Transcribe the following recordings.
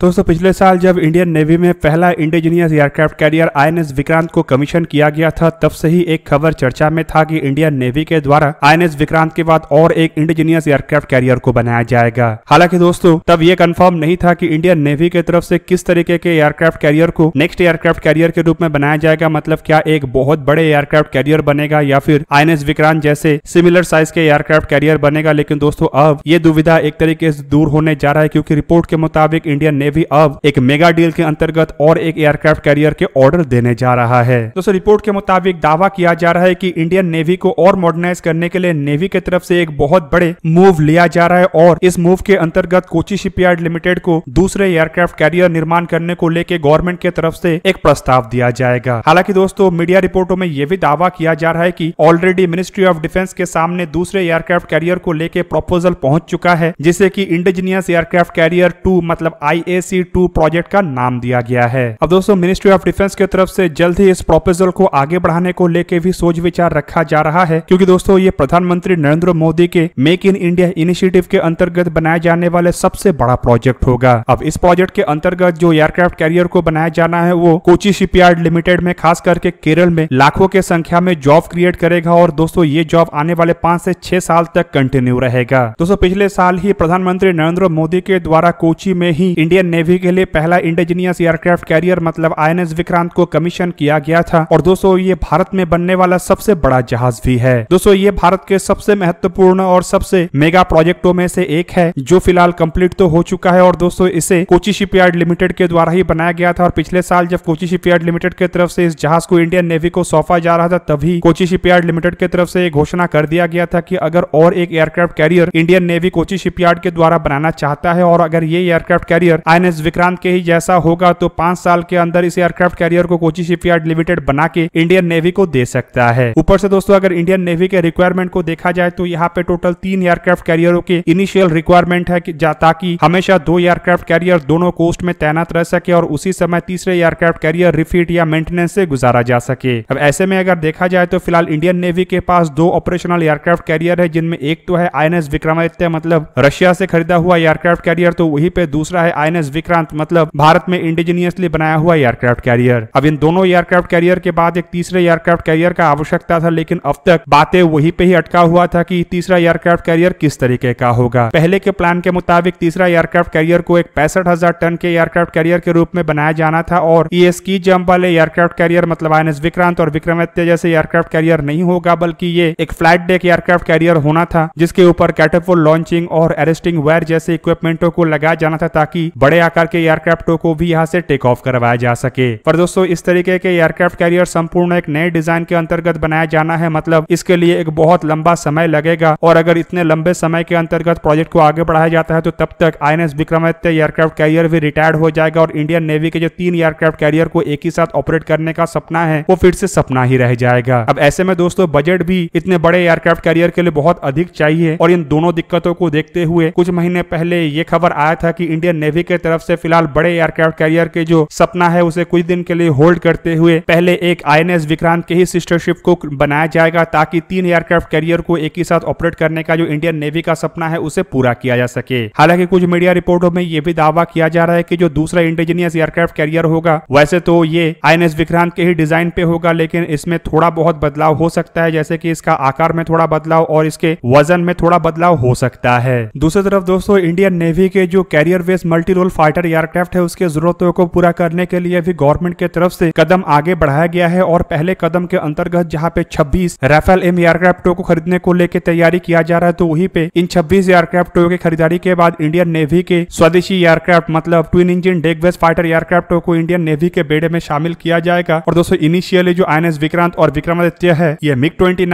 दोस्तों पिछले साल जब इंडियन नेवी में पहला indigenous aircraft carrier INS Vikrant को कमीशन किया गया था तब से ही एक खबर चर्चा में था कि इंडियन नेवी के द्वारा आईएनएस विक्रांत के बाद और एक इंडिजीनियस एयरक्राफ्ट कैरियर को बनाया जाएगा हालांकि दोस्तों तब ये कंफर्म नहीं था कि इंडियन नेवी के तरफ से किस तरीके के एयरक्राफ्ट कैरियर को नेक्स्ट एयरक्राफ्ट कैरियर के रूप में बनाया जाएगा मतलब क्या एक बहुत बड़े एयरक्राफ्ट कैरियर बनेगा या फिर आई विक्रांत जैसे सिमिलर साइज के एयरक्राफ्ट कैरियर बनेगा लेकिन दोस्तों अब ये दुविधा एक तरीके से दूर होने जा रहा है क्योंकि रिपोर्ट के मुताबिक इंडियन नेवी अब एक मेगा डील के अंतर्गत और एक एयरक्राफ्ट कैरियर के ऑर्डर देने जा रहा है दोस्तों रिपोर्ट के मुताबिक दावा किया जा रहा है की इंडियन नेवी को और मॉडर्नाइज करने के लिए नेवी की तरफ ऐसी एक बहुत बड़े मूव लिया जा रहा है और इस मूव के अंतर्गत कोची शिपयार्ड लिमिटेड को दूसरे एयरक्राफ्ट कैरियर निर्माण करने को लेकर गवर्नमेंट के तरफ से एक प्रस्ताव दिया जाएगा हालांकि दोस्तों मीडिया रिपोर्टों में यह भी दावा किया जा रहा है कि ऑलरेडी मिनिस्ट्री ऑफ डिफेंस के सामने दूसरे एयरक्राफ्ट कैरियर को लेकर प्रपोजल पहुंच चुका है जिसे कि इंडिजिनियस एयरक्राफ्ट कैरियर टू मतलब आई सी टू प्रोजेक्ट का नाम दिया गया है अब दोस्तों मिनिस्ट्री ऑफ डिफेंस की तरफ से जल्द ही इस प्रोपोजल को आगे बढ़ाने को लेकर भी सोच विचार रखा जा रहा है क्योंकि दोस्तों ये प्रधानमंत्री नरेंद्र मोदी के मेक इन इंडिया इनिशिएटिव के अंतर्गत बनाए जाने वाले सबसे बड़ा प्रोजेक्ट होगा अब इस प्रोजेक्ट के अंतर्गत जो एयरक्राफ्ट कैरियर को बनाया जाना है वो कोची शिपयार्ड लिमिटेड में खास करके केरल में लाखों के संख्या में जॉब क्रिएट करेगा और दोस्तों ये जॉब आने वाले पांच से छह साल तक कंटिन्यू रहेगा दोस्तों पिछले साल ही प्रधानमंत्री नरेंद्र मोदी के द्वारा कोची में ही इंडियन नेवी के लिए पहला इंडिजीनियस एयरक्राफ्ट कैरियर मतलब आई विक्रांत को कमीशन किया गया था और दोस्तों ये भारत में बनने वाला सबसे बड़ा जहाज भी है दोस्तों ये भारत के सबसे महत्वपूर्ण और सबसे मेगा प्रोजेक्टों में से एक है जो फिलहाल कंप्लीट तो हो चुका है और दोस्तों इसे कोची शिपयार्ड लिमिटेड के द्वारा ही बनाया गया था और पिछले साल जब कोची शिपयार्ड लिमिटेड के तरफ से इस जहाज को इंडियन नेवी को सौंपा जा रहा था तभी कोची शिपयार्ड लिमिटेड के तरफ से घोषणा कर दिया गया था कि अगर और एक aircraft carrier Indian navy Kochi shipyard के द्वारा बनाना चाहता है और अगर ये एयरक्राफ्ट कैरियर आईएनएस विक्रांत के ही जैसा होगा तो पांच साल के अंदर इस एयरक्राफ्ट कैरियर को कोची शिपयार्ड लिमिटेड बना के इंडियन नेवी को दे सकता है ऊपर से दोस्तों अगर इंडियन नेवी के रिक्वायरमेंट को देखा जाए तो यहाँ पे टोटल तीन एयरक्राफ्ट कैरियरों के इनिशियल रिक्वायरमेंट है ताकि हमेशा दो एयरक्राफ्ट कैरियर दोनों कोस्ट में तैनात रह सके और उसी समय तीसरे एयरक्राफ्ट कैरियर रिफिट या मेंटेनेंस से गुजारा जा सके अब ऐसे में अगर देखा जाए तो फिलहाल इंडियन नेवी के पास दो ऑपरेशनल एयरक्राफ्ट कैरियर है जिनमें एक तो है आई एन एस विक्रमादित्य मतलब रशिया से खरीदा हुआ एयरक्राफ्ट कैरियर तो वही पे दूसरा है I N S S Vikrant मतलब भारत में इंडिजीनियसली बनाया हुआ एयरक्राफ्ट कैरियर अब इन दोनों एयरक्राफ्ट कैरियर के बाद एक तीसरे एयरक्राफ्ट कैरियर का आवश्यकता था लेकिन अब तक बातें वही पे ही अटका हुआ था की तीसरा एयरक्राफ्ट कैरियर किस तरीके का होगा पहले के प्लान के मुताबिक तीसरा एयरक्राफ्ट कैरियर को एक पैंसठ हजार टन के एयरक्राफ्ट कैरियर के रूप में बनाया जाना था और ये स्की जम्प वाले एयरक्राफ्ट कैरियर मतलब आई विक्रांत और विक्रमित्य जैसे एयरक्राफ्ट कैरियर नहीं होगा बल्कि ये एक फ्लैट डेक एयरक्राफ्ट कैरियर होना था जिसके ऊपर कैटरफुल लॉन्चिंग और एरेस्टिंग वायर जैसे इक्विपमेंटों को लगाया जाना था ताकि बड़े बड़े आकार के एयरक्राफ्टों को भी यहाँ से टेक ऑफ करवाया जा सके पर दोस्तों इस तरीके के एयरक्राफ्ट कैरियर संपूर्ण एक नए डिजाइन के अंतर्गत बनाया जाना है मतलब इसके लिए एक बहुत लंबा समय लगेगा और अगर इतने लंबे समय के अंतर्गत प्रोजेक्ट को आगे बढ़ाया जाता है तो तब तक आई विक्रमादित्य एयरक्राफ्ट कैरियर भी रिटायर्ड हो जाएगा और इंडियन नेवी के जो तीन एयरक्राफ्ट कैरियर को एक ही साथ ऑपरेट करने का सपना है वो फिर से सपना ही रह जाएगा अब ऐसे में दोस्तों बजट भी इतने बड़े एयरक्राफ्ट कैरियर के लिए बहुत अधिक चाहिए और इन दोनों दिक्कतों को देखते हुए कुछ महीने पहले ये खबर आया था कि इंडियन नेवी के तरफ से फिलहाल बड़े एयरक्राफ्ट कैरियर के जो सपना है उसे कुछ दिन के लिए होल्ड करते हुए पहले एक आई विक्रांत के ही सिस्टरशिप को बनाया जाएगा ताकि तीन एयरक्राफ्ट कैरियर को एक ही साथ ऑपरेट करने का जो इंडियन नेवी का सपना है उसे पूरा किया जा सके हालांकि कुछ मीडिया रिपोर्टों में यह भी दावा किया जा रहा है की जो दूसरा इंडिजीनियस एयरक्राफ्ट कैरियर होगा वैसे तो ये आई विक्रांत के ही डिजाइन पे होगा लेकिन इसमें थोड़ा बहुत बदलाव हो सकता है जैसे की इसका आकार में थोड़ा बदलाव और इसके वजन में थोड़ा बदलाव हो सकता है दूसरी तरफ दोस्तों इंडियन नेवी के जो carrier based multi powerful fighter aircraft है उसके जरूरतों को पूरा करने के लिए भी गवर्नमेंट के तरफ से कदम आगे बढ़ाया गया है और पहले कदम के अंतर्गत जहाँ पे छब्बीस राफेल एम एयरक्राफ्टों को खरीदने को लेकर तैयारी किया जा रहा है तो वही पे इन छब्बीस एयरक्राफ्टों की खरीदारी के बाद इंडियन नेवी के स्वदेशी एयरक्राफ्ट मतलब ट्विन इंजन डेगवेस फाइटर एयरक्राफ्टों को इंडियन नेवी के बेड़े में शामिल किया जाएगा और दोस्तों इनिशियली जो आई विक्रांत और विक्रमादित्य है ये मिग ट्वेंटी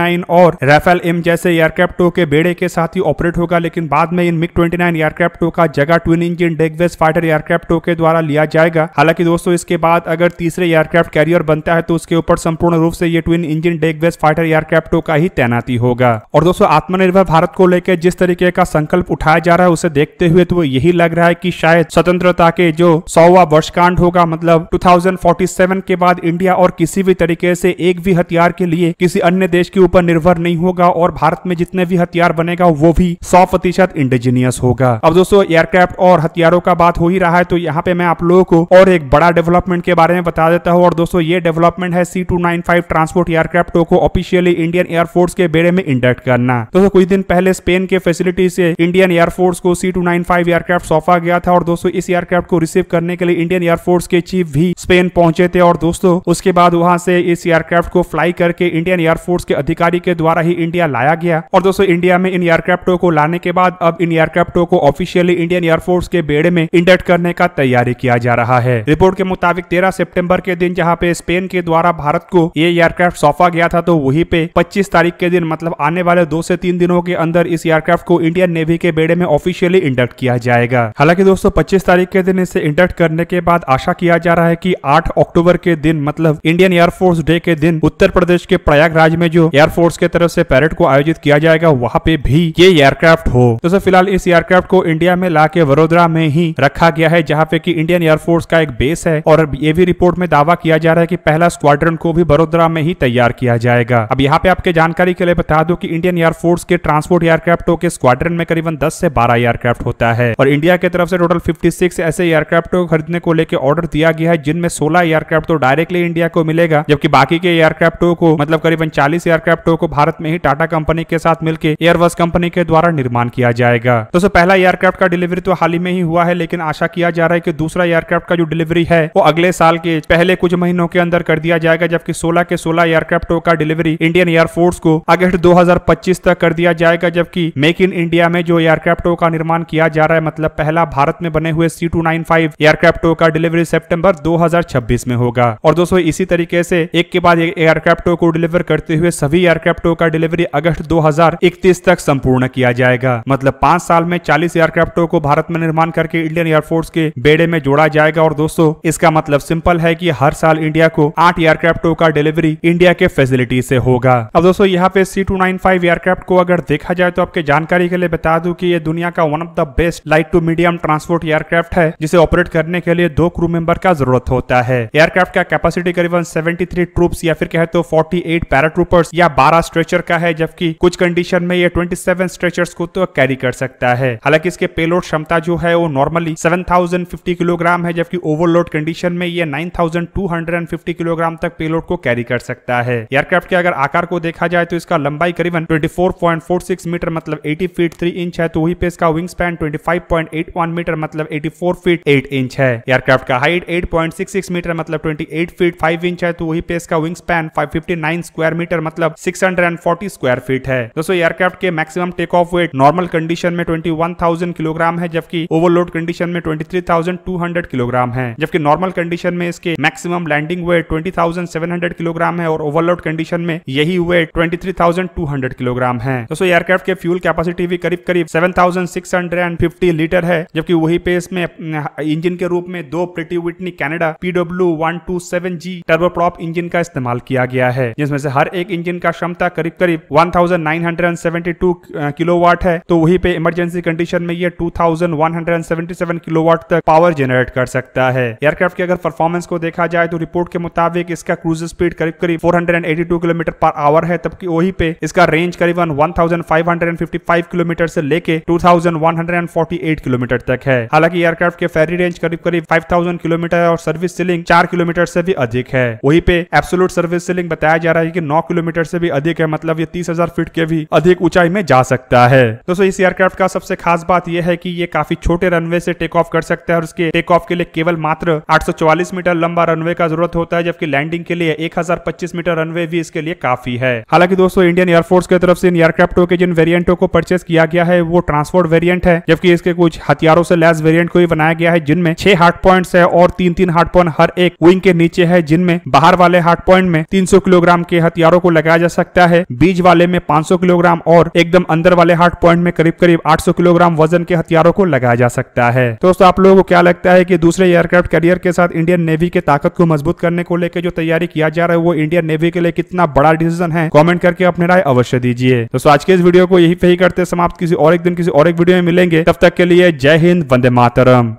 और राफेल एम जैसे एयरक्राफ्टों के बेड़े के साथ ही ऑपरेट होगा लेकिन बाद में इन मिग ट्वेंटी एयरक्राफ्टों का जगह twin engine deck based fighter aircraft two के द्वारा लिया जाएगा हालांकि दोस्तों इसके बाद अगर तीसरे एयरक्राफ्ट कैरियर बनता है तो उसके ऊपर संपूर्ण रूप से ये twin engine deck based fighter aircraft two का ही तैनाती होगा और दोस्तों आत्मनिर्भर भारत को लेकर जिस तरीके का संकल्प उठाया जा रहा है उसे देखते हुए तो यही लग रहा है की शायद स्वतंत्रता के जो सौवा वर्षकांड होगा मतलब टू के बाद इंडिया और किसी भी तरीके से एक भी हथियार के लिए किसी अन्य देश के ऊपर निर्भर नहीं होगा और भारत में जितने भी हथियार बनेगा वो भी सौ प्रतिशत इंडिजीनियस होगा अब दोस्तों एयरक्राफ्ट और हथियारों का बात बात हो ही रहा है तो यहाँ पे मैं आप लोगों को और एक बड़ा डेवलपमेंट के बारे में बता देता हूँ और दोस्तों ये डेवलपमेंट है C two nine five transport aircraft को ऑफिशियली इंडियन एयरफोर्स के बेड़े में इंडक्ट करना दोस्तों कुछ दिन पहले स्पेन के फैसिलिटी से इंडियन एयरफोर्स को C two nine five aircraft सौंपा गया था और दोस्तों इस एयरक्राफ्ट को रिसीव करने के लिए इंडियन एयरफोर्स के चीफ भी स्पेन पहुंचे थे और दोस्तों उसके बाद वहां से इस एयरक्राफ्ट को फ्लाई करके इंडियन एयरफोर्स के अधिकारी के द्वारा ही इंडिया लाया गया और दोस्तों इंडिया में इन एयरक्राफ्टों को लाने के बाद अब इन एयरक्राफ्टों को ऑफिशियली इंडियन एयरफोर्स के बेड़े में इंडक्ट करने का तैयारी किया जा रहा है रिपोर्ट के मुताबिक तेरह सेप्टेम्बर के दिन जहाँ पे स्पेन के द्वारा भारत को ये एयरक्राफ्ट सौंपा गया था तो वही पे पच्चीस तारीख के दिन मतलब आने वाले दो से तीन दिनों के अंदर इस एयरक्राफ्ट को इंडियन नेवी के बेड़े में ऑफिशियली इंडक्ट किया जाएगा हालांकि दोस्तों पच्चीस तारीख के दिन इसे इंडक्ट करने के बाद आशा किया जा रहा है की आठ अक्टूबर के दिन मतलब इंडियन एयरफोर्स डे के दिन उत्तर प्रदेश के प्रयागराज में जो एयरफोर्स के तरफ से पैरेड को आयोजित किया जाएगा वहाँ पे भी ये एयरक्राफ्ट हो तो दोस्तों फिलहाल इस एयरक्राफ्ट को इंडिया में ला के वडोदरा में ही रख रखा गया है जहाँ पे कि इंडियन एयरफोर्स का एक बेस है और ये भी रिपोर्ट में दावा किया जा रहा है कि पहला स्क्वाड्रन को भी बड़ोदरा में ही तैयार किया जाएगा अब यहाँ पे आपके जानकारी के लिए बता दो की इंडियन एयरफोर्स के ट्रांसपोर्ट एयरक्राफ्टों के स्क्वाड्रन में करीबन दस से बारह एयरक्राफ्ट होता है और इंडिया की तरफ से टोटल फिफ्टी ऐसे एयरक्राफ्ट को खरीदने को लेकर ऑर्डर दिया गया है जिनमें सोलह एयरक्राफ्ट तो डायरेक्टली इंडिया को मिलेगा जबकि बाकी के एयरक्राफ्टों को मतलब करीबन चालीस एयरक्राफ्टों को भारत में ही टाटा कंपनी के साथ मिलकर एयरबस कंपनी के द्वारा निर्माण किया जाएगा तो पहला एयरक्राफ्ट का डिलीवरी तो हाल ही में ही हुआ है लेकिन आशा किया जा रहा है कि दूसरा एयरक्राफ्ट का जो डिलीवरी है वो अगले साल के पहले कुछ महीनों के अंदर कर दिया जाएगा जबकि 16 के 16 एयरक्राफ्टों का डिलीवरी इंडियन एयरफोर्स को अगस्त 2025 तक कर दिया जाएगा जबकि मेक इन इंडिया में जो एयरक्राफ्टों का निर्माण किया जा रहा है मतलब पहला भारत में बने हुए सी एयरक्राफ्टों का डिलीवरी सेप्टेम्बर दो में होगा और दोस्तों इसी तरीके से एक के बाद एक एयरक्राफ्टों को डिलीवर करते हुए सभी एयरक्राफ्टों का डिलीवरी अगस्त दो तक संपूर्ण किया जाएगा मतलब पांच साल में चालीस एयरक्राफ्टों को भारत में निर्माण करके इंडियन एयरफोर्स के बेड़े में जोड़ा जाएगा और दोस्तों इसका मतलब सिंपल है की हर साल इंडिया को आठ एयरक्राफ्ट का डिलीवरी इंडिया के फैसिलिटी से होगा अब दोस्तों यहाँ पे C two nine five aircraft को अगर देखा जाए तो आपके जानकारी के लिए बता दू की ये दुनिया का one of the best light to medium transport aircraft है जिसे ऑपरेट करने के लिए दो क्रू मेंबर का जरूरत होता है एयरक्राफ्ट का कैपेसिटी करीबन 73 ट्रूप्स या फिर कहे तो 48 या 12 स्ट्रेचर का है जबकि कुछ कंडीशन में ये 27 स्ट्रेचर्स को तो कैरी कर सकता है हालांकि इसके पेलोड क्षमता जो है वो नॉर्मली 7050 किलोग्राम है जबकि ओवरलोड कंडीशन में ये 9250 किलोग्राम तक पेलोड को कैरी कर सकता है एयरक्राफ्ट के अगर आकार को देखा जाए तो इसका लंबाई करीबन 24.46 मीटर मतलब 80 फीट 3 इंच है तो वही पे इसका विंग स्पैन 25.81 मीटर मतलब 84 फीट 8 इंच है एयरक्राफ्ट का हाइट 8.66 मीटर मतलब 28 फीट 5 इंच है तो वही पे इसका विंग स्पैन 559 स्क्वायर मीटर मतलब 640 स्क्वायर फीट है दोस्तों एयरक्राफ्ट के maximum take off weight normal condition में ट्वेंटी किलोग्राम है जबकि ओवरलोड कंडीशन में 23,200 किलोग्राम है जबकि नॉर्मल कंडीशन में इसके मैक्सिमम लैंडिंग वेट 20,700 किलोग्राम है और ओवरलोड कंडीशन में यही वेट 23,200 किलोग्राम है दोस्तों एयरक्राफ्ट के फ्यूल कैपेसिटी भी करीब करीब 7,650 लीटर है जबकि वही पेस में इंजन अं, के रूप में दो Pratt Whitney Canada PW one two seven G turboprop engine का इस्तेमाल किया गया है जिसमें से हर एक इंजन का क्षमता करीब करीब 1972 किलोवाट अं, है तो वही पे इमरजेंसी कंडीशन में ये 2177 तिरपन किलोवाट तक पावर जनरेट कर सकता है एयरक्राफ्ट की अगर परफॉर्मेंस को देखा जाए तो रिपोर्ट के मुताबिक इसका क्रूज स्पीड करीब करीब 482 किलोमीटर पर आवर है जबकि वही पे इसका रेंज करीबन वन किलोमीटर से लेके टू किलोमीटर तक है हालांकि एयरक्राफ्ट के फेरी रेंज करीब करीब फाइव किलोमीटर और सर्विस सीलिंग चार किलोमीटर से भी अधिक है वही पे एब्सोलूट सर्विस सीलिंग बताया जा रहा है की नौ किलोमीटर से भी अधिक है मतलब ये तीस फीट के भी अधिक ऊंचाई में जा सकता है दोस्तों इस एयरक्राफ्ट का सबसे खास बात यह है कि ये काफी छोटे रनवे से टेक ऑफ कर सकता है और उसके टेक ऑफ के लिए केवल मात्र आठ मीटर लंबा रनवे का जरूरत होता है जबकि लैंडिंग के लिए एक मीटर रनवे भी इसके लिए काफी है हालांकि दोस्तों इंडियन एयरफोर्स की तरफ से इन एयरक्राफ्टों के जिन वेरियंटों को परचेस किया गया है वो ट्रांसपोर्ट वेरियंट है जबकि इसके कुछ हथियारों से लैस वेरियंट को भी बनाया गया है जिनमें छह हार्ट पॉइंट है और तीन तीन हार्ट पॉइंट हर एक विंग के नीचे है जिनमें बाहर वाले हार्ट पॉइंट में 300 किलोग्राम के हथियारों को लगाया जा सकता है बीज वाले में 500 किलोग्राम और एकदम अंदर वाले हार्ट पॉइंट में करीब करीब 800 किलोग्राम वजन के हथियारों को लगाया जा सकता है तो दोस्तों आप लोगों को क्या लगता है कि दूसरे एयरक्राफ्ट कैरियर के साथ इंडियन नेवी के ताकत को मजबूत करने को लेकर जो तैयारी किया जा रहा है वो इंडियन नेवी के लिए कितना बड़ा डिसीजन है कॉमेंट करके अपने राय अवश्य दीजिए दोस्तों आज के इस वीडियो को यही पे ही करते समाप्त किसी और एक दिन किसी और एक वीडियो में मिलेंगे तब तक के लिए जय हिंद वंदे मातरम